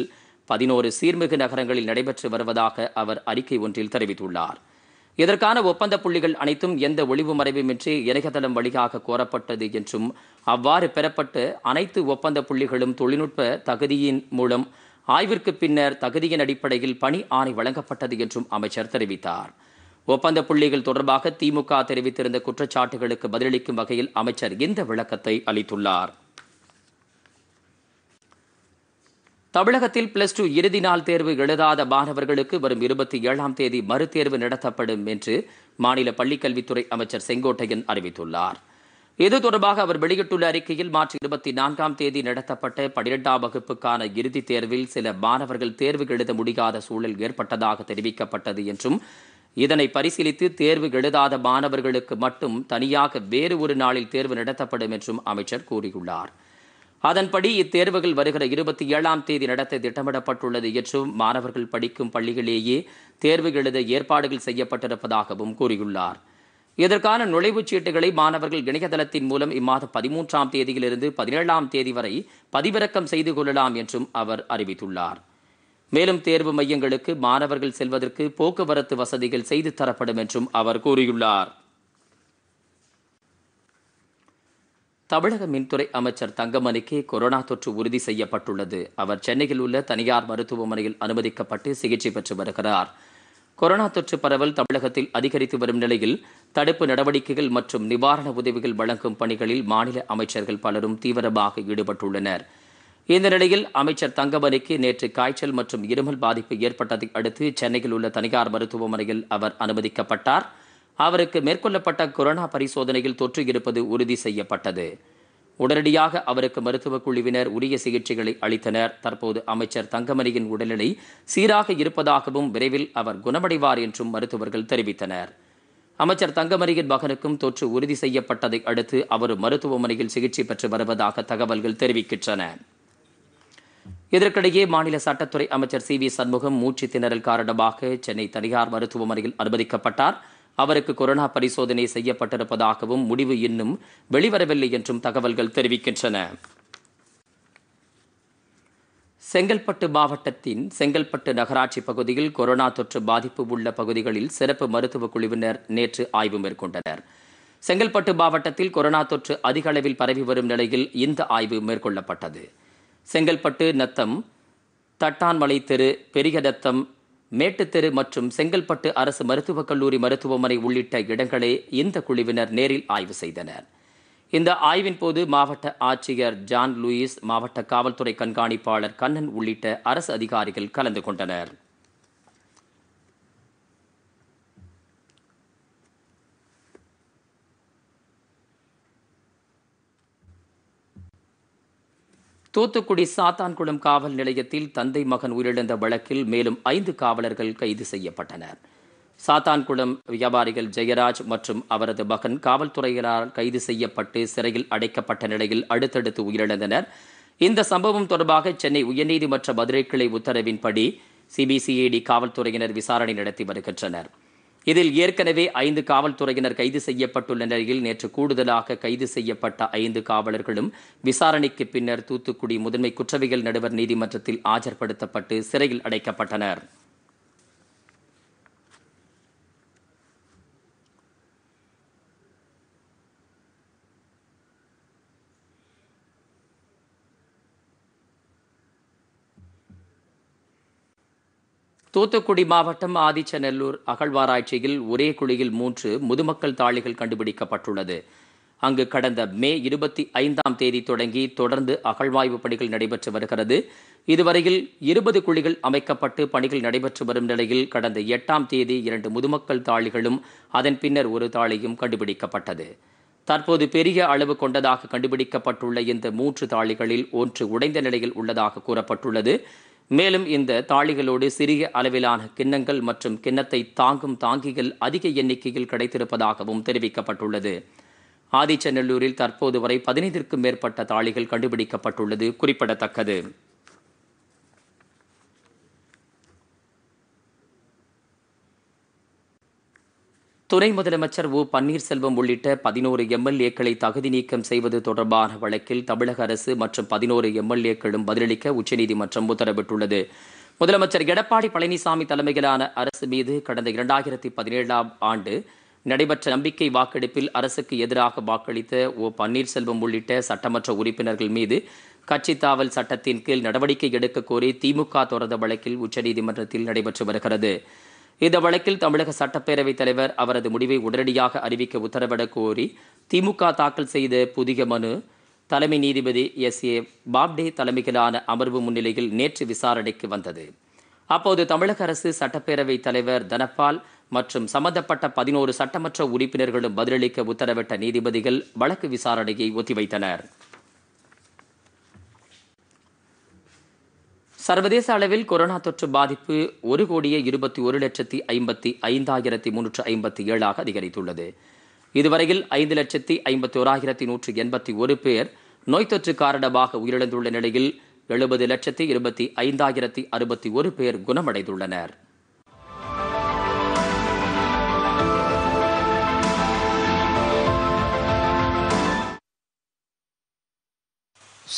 பதினோரு சீர்மிகு நகரங்களில் நடைபெற்று வருவதாக அவர் அறிக்கை ஒன்றில் தெரிவித்துள்ளார் இதற்கான ஒப்பந்த புள்ளிகள் அனைத்தும் எந்த ஒளிவு மறைவுமின்றி இணையதளம் வழியாக கோரப்பட்டது என்றும் அவ்வாறு பெறப்பட்டு அனைத்து ஒப்பந்த புள்ளிகளும் தொழில்நுட்ப தகுதியின் மூலம் ஆய்விற்கு பின்னர் தகுதியின் அடிப்படையில் பணி ஆணை வழங்கப்பட்டது என்றும் அமைச்சர் தெரிவித்தார் ஒப்பந்த புள்ளிகள் தொடர்பாக திமுக தெரிவித்திருந்த குற்றச்சாட்டுகளுக்கு பதிலளிக்கும் வகையில் அமைச்சர் இந்த விளக்கத்தை அளித்துள்ளார் தமிழகத்தில் பிளஸ் டூ இறுதி நாள் தேர்வு எழுதாத மாணவர்களுக்கு வரும் இருபத்தி ஏழாம் தேதி மறுதேர்வு நடத்தப்படும் என்று மாநில பள்ளிக்கல்வித்துறை அமைச்சர் செங்கோட்டையன் அறிவித்துள்ளார் இது தொடர்பாக அவர் வெளியிட்டுள்ள அறிக்கையில் மார்ச் இருபத்தி நான்காம் தேதி நடத்தப்பட்ட பனிரெண்டாம் வகுப்புக்கான இறுதித் தேர்வில் சில மாணவர்கள் தேர்வு எழுத முடியாத சூழல் ஏற்பட்டதாக தெரிவிக்கப்பட்டது என்றும் இதனை பரிசீலித்து தேர்வு எழுதாத மாணவர்களுக்கு மட்டும் தனியாக வேறு ஒரு நாளில் தேர்வு நடத்தப்படும் என்றும் அமைச்சர் கூறியுள்ளார் அதன்படி இத்தேர்வுகள் வருகிற இருபத்தி ஏழாம் தேதி நடத்த திட்டமிடப்பட்டுள்ளது என்றும் மாணவர்கள் படிக்கும் பள்ளிகளிலேயே தேர்வு எழுத ஏற்பாடுகள் செய்யப்பட்டிருப்பதாகவும் கூறியுள்ளார் இதற்கான நுழைவுச் சீட்டுகளை மாணவர்கள் இணையதளத்தின் மூலம் இம்மாதம் பதிமூன்றாம் தேதியிலிருந்து பதினேழாம் தேதி வரை பதிவிறக்கம் செய்து கொள்ளலாம் என்றும் அவர் அறிவித்துள்ளார் மேலும் தேர்வு மையங்களுக்கு மாணவர்கள் செல்வதற்கு போக்குவரத்து வசதிகள் செய்து தரப்படும் என்றும் அவர் கூறியுள்ளார் தமிழக மின்துறை அமைச்சர் தங்கமணிக்கு கொரோனா தொற்று உறுதி செய்யப்பட்டுள்ளது அவர் சென்னையில் உள்ள தனியார் மருத்துவமனையில் அனுமதிக்கப்பட்டு சிகிச்சை பெற்று வருகிறார் கொரோனா தொற்று பரவல் தமிழகத்தில் அதிகரித்து வரும் நிலையில் தடுப்பு நடவடிக்கைகள் மற்றும் நிவாரண உதவிகள் வழங்கும் பணிகளில் மாநில அமைச்சர்கள் பலரும் தீவிரமாக ஈடுபட்டுள்ளனர் இந்த நிலையில் அமைச்சர் தங்கமணிக்கு நேற்று காய்ச்சல் மற்றும் இருமல் பாதிப்பு ஏற்பட்டதை அடுத்து சென்னையில் உள்ள தனியார் மருத்துவமனையில் அவர் அனுமதிக்கப்பட்டார் அவருக்கு மேற்கொள்ளப்பட்ட கொரோனா பரிசோதனையில் தொற்று இருப்பது உறுதி செய்யப்பட்டது உடனடியாக அவருக்கு மருத்துவக் குழுவினர் உரிய சிகிச்சைகளை அளித்தனர் தற்போது அமைச்சர் தங்கமணியின் உடல்நிலை சீராக இருப்பதாகவும் விரைவில் அவர் குணமடைவார் என்றும் மருத்துவர்கள் தெரிவித்தனர் அமைச்சர் தங்கமணியின் மகனுக்கும் தொற்று உறுதி செய்யப்பட்டதை அடுத்து அவர் மருத்துவமனையில் சிகிச்சை பெற்று வருவதாக தகவல்கள் தெரிவிக்கின்றன இதற்கிடையே மாநில சட்டத்துறை அமைச்சர் சி வி சண்முகம் மூச்சு திணறல் காரணமாக சென்னை தனியார் மருத்துவமனையில் அனுமதிக்கப்பட்டார் அவருக்கு கொரோனா பரிசோதனை செய்யப்பட்டிருப்பதாகவும் முடிவு இன்னும் வெளிவரவில்லை என்றும் தகவல்கள் தெரிவிக்கின்றன செங்கல்பட்டு மாவட்டத்தின் செங்கல்பட்டு நகராட்சி பகுதியில் கொரோனா தொற்று பாதிப்பு உள்ள பகுதிகளில் சிறப்பு மருத்துவ குழுவினர் நேற்று ஆய்வு மேற்கொண்டனர் செங்கல்பட்டு மாவட்டத்தில் கொரோனா தொற்று அதிக அளவில் பரவி வரும் நிலையில் இந்த ஆய்வு மேற்கொள்ளப்பட்டது செங்கல்பட்டு நத்தம் தட்டான்மலை தெரு பெரியநத்தம் மேட்டுத்தெரு மற்றும் செங்கல்பட்டு அரசு மருத்துவக் கல்லூரி மருத்துவமனை உள்ளிட்ட இடங்களை இந்த குழுவினர் நேரில் ஆய்வு செய்தனர் இந்த ஆய்வின் போது மாவட்ட ஆட்சியர் ஜான் லூயிஸ் மாவட்ட காவல்துறை கண்காணிப்பாளர் கண்ணன் உள்ளிட்ட அரசு அதிகாரிகள் கலந்து கொண்டனர் தூத்துக்குடி சாத்தான்குளம் காவல் நிலையத்தில் தந்தை மகன் உயிரிழந்த வழக்கில் மேலும் ஐந்து காவலர்கள் கைது செய்யப்பட்டனர் சாத்தான்குளம் வியாபாரிகள் ஜெயராஜ் மற்றும் அவரது மகன் காவல்துறையினரால் கைது செய்யப்பட்டு சிறையில் அடைக்கப்பட்ட நிலையில் அடுத்தடுத்து உயிரிழந்தனர் இந்த சம்பவம் தொடர்பாக சென்னை உயர்நீதிமன்ற மதுரை கிளை உத்தரவின்படி சிபிசிஐடி காவல்துறையினர் விசாரணை நடத்தி வருகின்றனர் இதில் ஏற்கனவே ஐந்து காவல்துறையினர் கைது செய்யப்பட்டுள்ள நிலையில் நேற்று கூடுதலாக கைது செய்யப்பட்ட ஐந்து காவலர்களும் விசாரணைக்கு பின்னர் தூத்துக்குடி முதன்மை குற்றவியல் நடுவர் நீதிமன்றத்தில் ஆஜர்படுத்தப்பட்டு சிறையில் அடைக்கப்பட்டனர் தூத்துக்குடி மாவட்டம் ஆதிச்சநல்லூர் அகழ்வாராய்ச்சியில் ஒரே குழியில் மூன்று முதுமக்கள் தாளிகள் கண்டுபிடிக்கப்பட்டுள்ளது அங்கு கடந்த மே இருபத்தி ஐந்தாம் தேதி தொடங்கி தொடர்ந்து அகழ்வாய்வு பணிகள் நடைபெற்று வருகிறது இதுவரையில் இருபது குழிகள் அமைக்கப்பட்டு பணிகள் நடைபெற்று வரும் நிலையில் கடந்த எட்டாம் தேதி இரண்டு முதுமக்கள் தாளிகளும் அதன் பின்னர் ஒரு தாளியும் கண்டுபிடிக்கப்பட்டது தற்போது பெரிய அளவு கொண்டதாக கண்டுபிடிக்கப்பட்டுள்ள இந்த மூன்று தாளிகளில் ஒன்று உடைந்த நிலையில் உள்ளதாக கூறப்பட்டுள்ளது மேலும் இந்த தாளிகளோடு சிறிய அளவிலான கிண்ணங்கள் மற்றும் கிண்ணத்தை தாங்கும் தாங்கிகள் அதிக எண்ணிக்கையில் கிடைத்திருப்பதாகவும் தெரிவிக்கப்பட்டுள்ளது ஆதிச்சநல்லூரில் தற்போது வரை பதினைந்திற்கும் மேற்பட்ட தாளிகள் கண்டுபிடிக்கப்பட்டுள்ளது குறிப்பிடத்தக்கது துணை முதலமைச்சர் ஓ பன்னீர்செல்வம் உள்ளிட்ட பதினோரு எம்எல்ஏக்களை தகுதி நீக்கம் செய்வது தொடர்பான வழக்கில் தமிழக அரசு மற்றும் பதினோரு எம்எல்ஏக்களும் பதிலளிக்க உச்சநீதிமன்றம் உத்தரவிட்டுள்ளது முதலமைச்சர் எடப்பாடி பழனிசாமி தலைமையிலான அரசு மீது கடந்த இரண்டாயிரத்தி பதினேழாம் ஆண்டு நடைபெற்ற நம்பிக்கை வாக்கெடுப்பில் அரசுக்கு எதிராக வாக்களித்த ஓ பன்னீர்செல்வம் உள்ளிட்ட சட்டமன்ற உறுப்பினர்கள் மீது கட்சி தாவல் சட்டத்தின் கீழ் நடவடிக்கை எடுக்க கோரி திமுக தொடர்ந்த வழக்கில் உச்சநீதிமன்றத்தில் நடைபெற்று வருகிறது இந்த வழக்கில் தமிழக சட்டப்பேரவைத் தலைவர் அவரது முடிவை உடனடியாக அறிவிக்க உத்தரவிடக் கோரி திமுக தாக்கல் செய்த புதிய மனு தலைமை நீதிபதி எஸ் ஏ பாப்டே தலைமையிலான அமர்வு முன்னிலையில் நேற்று விசாரணைக்கு வந்தது அப்போது தமிழக அரசு சட்டப்பேரவைத் தலைவர் தனபால் மற்றும் சம்பந்தப்பட்ட பதினோரு சட்டமன்ற உறுப்பினர்களும் பதிலளிக்க உத்தரவிட்ட நீதிபதிகள் வழக்கு விசாரணையை ஒத்திவைத்தனர் சர்வதேச அளவில் கொரோனா தொற்று பாதிப்பு ஒரு கோடியே இருபத்தி ஒரு லட்சத்தி ஐம்பத்தி ஐந்தாயிரத்தி முன்னூற்று ஐம்பத்தி ஏழாக அதிகரித்துள்ளது இதுவரையில் ஐந்து லட்சத்தி ஐம்பத்தி ஓராயிரத்தி நூற்று எண்பத்தி ஒரு பேர் நோய் தொற்று காரணமாக உயிரிழந்துள்ள நிலையில் எழுபது லட்சத்தி இருபத்தி ஐந்தாயிரத்தி அறுபத்தி ஒரு பேர் குணமடைந்துள்ளனர்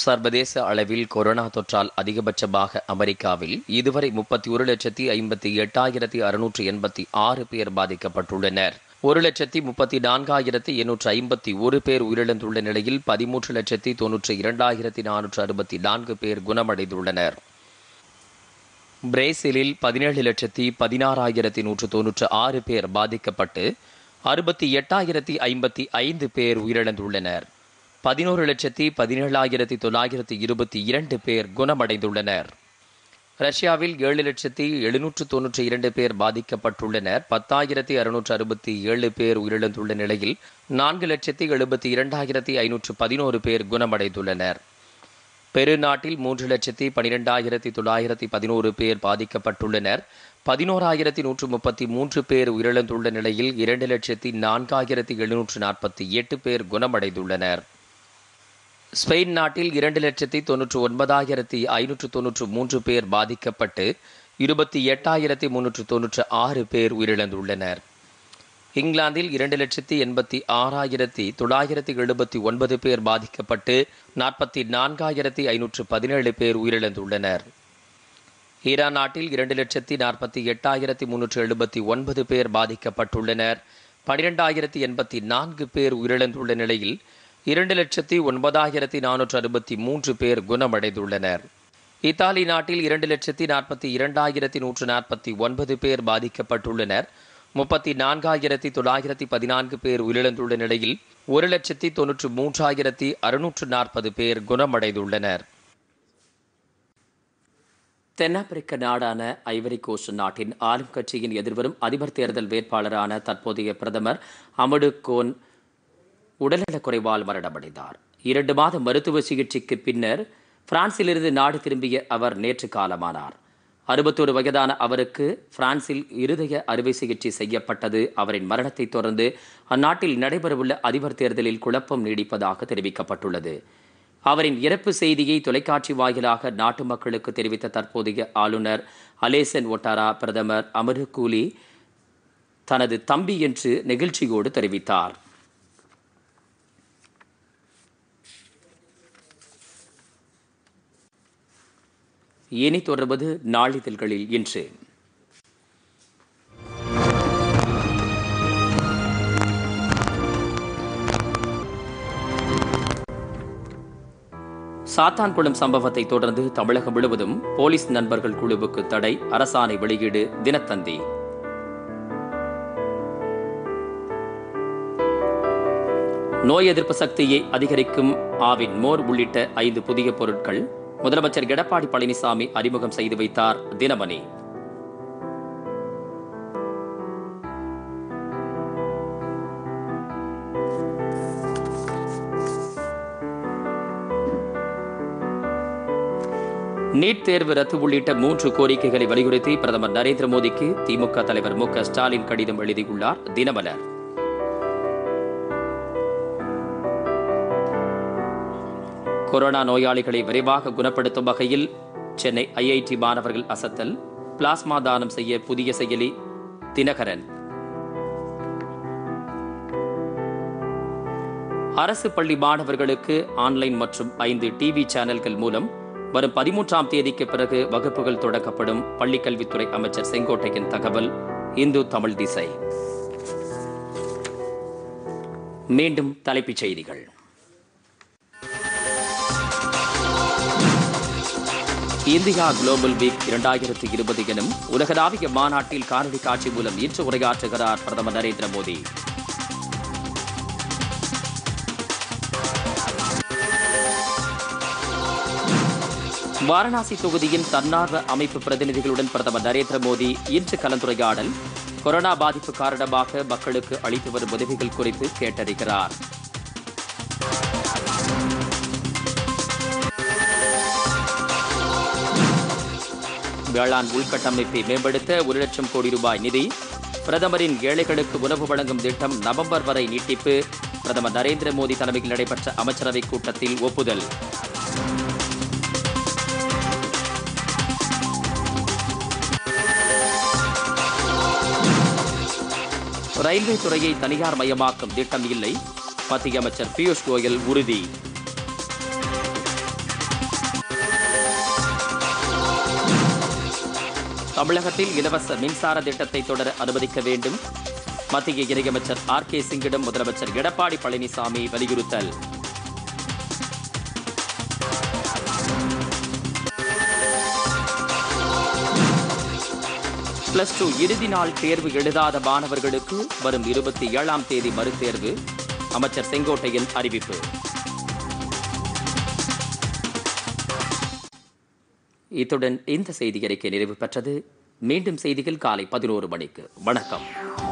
சர்வதேச அளவில் கொரோனா தொற்றால் அதிகபட்சமாக அமெரிக்காவில் இதுவரை முப்பத்தி ஒரு லட்சத்தி ஐம்பத்தி எட்டாயிரத்தி அறுநூற்றி எண்பத்தி ஆறு பேர் பாதிக்கப்பட்டுள்ளனர் ஒரு லட்சத்தி முப்பத்தி நான்காயிரத்தி எண்ணூற்று ஐம்பத்தி ஒரு பேர் உயிரிழந்துள்ள நிலையில் பதிமூன்று லட்சத்தி தொன்னூற்றி இரண்டாயிரத்தி நானூற்று அறுபத்தி நான்கு பேர் குணமடைந்துள்ளனர் பிரேசிலில் பதினேழு லட்சத்தி பதினாறாயிரத்தி நூற்று தொன்னூற்று ஆறு பேர் பாதிக்கப்பட்டு அறுபத்தி எட்டாயிரத்தி ஐம்பத்தி ஐந்து பேர் உயிரிழந்துள்ளனர் பதினோரு லட்சத்தி பதினேழாயிரத்தி தொள்ளாயிரத்தி இருபத்தி இரண்டு பேர் குணமடைந்துள்ளனர் ரஷ்யாவில் ஏழு லட்சத்தி எழுநூற்று தொன்னூற்றி இரண்டு பேர் பாதிக்கப்பட்டுள்ளனர் பத்தாயிரத்தி அறுநூற்று அறுபத்தி ஏழு பேர் உயிரிழந்துள்ள நிலையில் நான்கு லட்சத்தி எழுபத்தி இரண்டாயிரத்தி ஐநூற்று பதினோரு பேர் குணமடைந்துள்ளனர் பெருநாட்டில் மூன்று லட்சத்தி பனிரெண்டாயிரத்தி தொள்ளாயிரத்தி பதினோரு பேர் பாதிக்கப்பட்டுள்ளனர் பதினோராயிரத்தி நூற்று முப்பத்தி மூன்று பேர் உயிரிழந்துள்ள நிலையில் இரண்டு லட்சத்தி நான்காயிரத்தி எழுநூற்று நாற்பத்தி எட்டு பேர் குணமடைந்துள்ளனர் ஸ்பெயின் நாட்டில் இரண்டு லட்சத்தி தொன்னூற்று ஒன்பதாயிரத்தி ஐநூற்று தொன்னூற்று மூன்று பேர் பாதிக்கப்பட்டு இருபத்தி எட்டாயிரத்தி முன்னூற்று தொன்னூற்று ஆறு பேர் உயிரிழந்துள்ளனர் இங்கிலாந்தில் இரண்டு லட்சத்தி எண்பத்தி ஆறாயிரத்தி தொள்ளாயிரத்தி எழுபத்தி ஒன்பது பேர் பாதிக்கப்பட்டு நாற்பத்தி நான்காயிரத்தி ஐநூற்று பதினேழு பேர் உயிரிழந்துள்ளனர் ஈரான் நாட்டில் இரண்டு லட்சத்தி நாற்பத்தி எட்டாயிரத்தி முன்னூற்று எழுபத்தி ஒன்பது பேர் பாதிக்கப்பட்டுள்ளனர் பனிரெண்டாயிரத்தி எண்பத்தி நான்கு பேர் உயிரிழந்துள்ள நிலையில் இரண்டு லட்சத்தி ஒன்பதாயிரத்தி நானூற்று அறுபத்தி மூன்று பேர் குணமடைந்துள்ளனர் இத்தாலி நாட்டில் இரண்டு லட்சத்தி நாற்பத்தி இரண்டாயிரத்தி நூற்று நாற்பத்தி ஒன்பது பேர் பாதிக்கப்பட்டுள்ளனர் முப்பத்தி நான்காயிரத்தி தொள்ளாயிரத்தி பதினான்கு பேர் உயிரிழந்துள்ள நிலையில் ஒரு லட்சத்தி தொன்னூற்று மூன்றாயிரத்தி அறுநூற்று நாற்பது பேர் குணமடைந்துள்ளனர் தென்னாப்பிரிக்க நாடான ஐவரி கோஸ்ட் நாட்டின் ஆளும் கட்சியின் எதிர்வரும் அதிபர் தேர்தல் வேட்பாளரான தற்போதைய பிரதமர் அமடு கோன் உடல்நலக் குறைவால் மரணமடைந்தார் இரண்டு மாத மருத்துவ சிகிச்சைக்கு பின்னர் பிரான்சிலிருந்து நாடு திரும்பிய அவர் நேற்று காலமானார் அறுபத்தோரு வயதான அவருக்கு பிரான்சில் இருதய அறுவை சிகிச்சை செய்யப்பட்டது அவரின் மரணத்தை தொடர்ந்து அந்நாட்டில் நடைபெறவுள்ள அதிபர் தேர்தலில் குழப்பம் நீடிப்பதாக தெரிவிக்கப்பட்டுள்ளது அவரின் இறப்பு செய்தியை தொலைக்காட்சி வாயிலாக நாட்டு மக்களுக்கு தெரிவித்த தற்போதைய ஆளுநர் அலேசன் ஒட்டாரா பிரதமர் அமரு கூலி தனது தம்பி என்று நெகிழ்ச்சியோடு தெரிவித்தார் இனி தொடர்வது நாளிதழ்களில் இன்று சாத்தான்குளம் சம்பவத்தை தொடர்ந்து தமிழகம் முழுவதும் போலீஸ் நண்பர்கள் குழுவுக்கு தடை அரசாணை வெளியீடு தினத்தந்தி நோய் எதிர்ப்பு சக்தியை அதிகரிக்கும் ஆவின் மோர் உள்ளிட்ட ஐந்து புதிய பொருட்கள் முதலமைச்சர் எடப்பாடி பழனிசாமி அறிமுகம் செய்து வைத்தார் தினமணி நீட் தேர்வு ரத்து உள்ளிட்ட மூன்று கோரிக்கைகளை வலியுறுத்தி பிரதமர் நரேந்திர மோடிக்கு திமுக தலைவர் மு க ஸ்டாலின் கடிதம் எழுதியுள்ளார் தினமலர் கொரோனா நோயாளிகளை விரைவாக குணப்படுத்தும் வகையில் சென்னை ஐஐடி மாணவர்கள் அசத்தல் பிளாஸ்மா தானம் செய்ய புதிய செயலி தினகரன் அரசு பள்ளி மாணவர்களுக்கு ஆன்லைன் மற்றும் ஐந்து டிவி சேனல்கள் மூலம் வரும் பதிமூன்றாம் தேதிக்கு பிறகு வகுப்புகள் பள்ளிக் பள்ளிக்கல்வித்துறை அமைச்சர் செங்கோட்டையின் தகவல் இந்து தமிழ் திசை மீண்டும் தலைப்புச் செய்திகள் இந்தியா குளோபல் வீக் இரண்டாயிரத்தி இருபது எனும் உலகளாவிய மாநாட்டில் காணொலி காட்சி மூலம் இன்று உரையாற்றுகிறார் பிரதமர் நரேந்திர மோடி வாரணாசி தொகுதியின் தன்னார்வ அமைப்பு பிரதிநிதிகளுடன் பிரதமர் நரேந்திர மோடி இன்று கலந்துரையாடல் கொரோனா பாதிப்பு காரணமாக மக்களுக்கு அளித்து வரும் உதவிகள் குறித்து கேட்டறிகிறாா் வேளாண் உள்கட்டமைப்பை மேம்படுத்த ஒரு லட்சம் கோடி ரூபாய் நிதி பிரதமரின் ஏழைகளுக்கு உணவு வழங்கும் திட்டம் நவம்பர் வரை நீட்டிப்பு பிரதமர் நரேந்திர மோடி தலைமையில் நடைபெற்ற அமைச்சரவைக் கூட்டத்தில் ஒப்புதல் ரயில்வே துறையை தனியார் மயமாக்கும் திட்டம் இல்லை மத்திய அமைச்சர் பியூஷ் கோயல் உறுதி தமிழகத்தில் இலவச மின்சார திட்டத்தை தொடர அனுமதிக்க வேண்டும் மத்திய இணையமைச்சர் ஆர் கே சிங்கிடம் முதலமைச்சர் எடப்பாடி பழனிசாமி வலியுறுத்தல் பிளஸ் டூ இறுதி நாள் தேர்வு எழுதாத மாணவர்களுக்கு வரும் இருபத்தி ஏழாம் தேதி மறுதேர்வு அமைச்சர் செங்கோட்டையன் அறிவிப்பு இத்துடன் இந்த செய்தி அறிக்கை நிறைவு பெற்றது மீண்டும் செய்திகள் காலை பதினோரு மணிக்கு வணக்கம்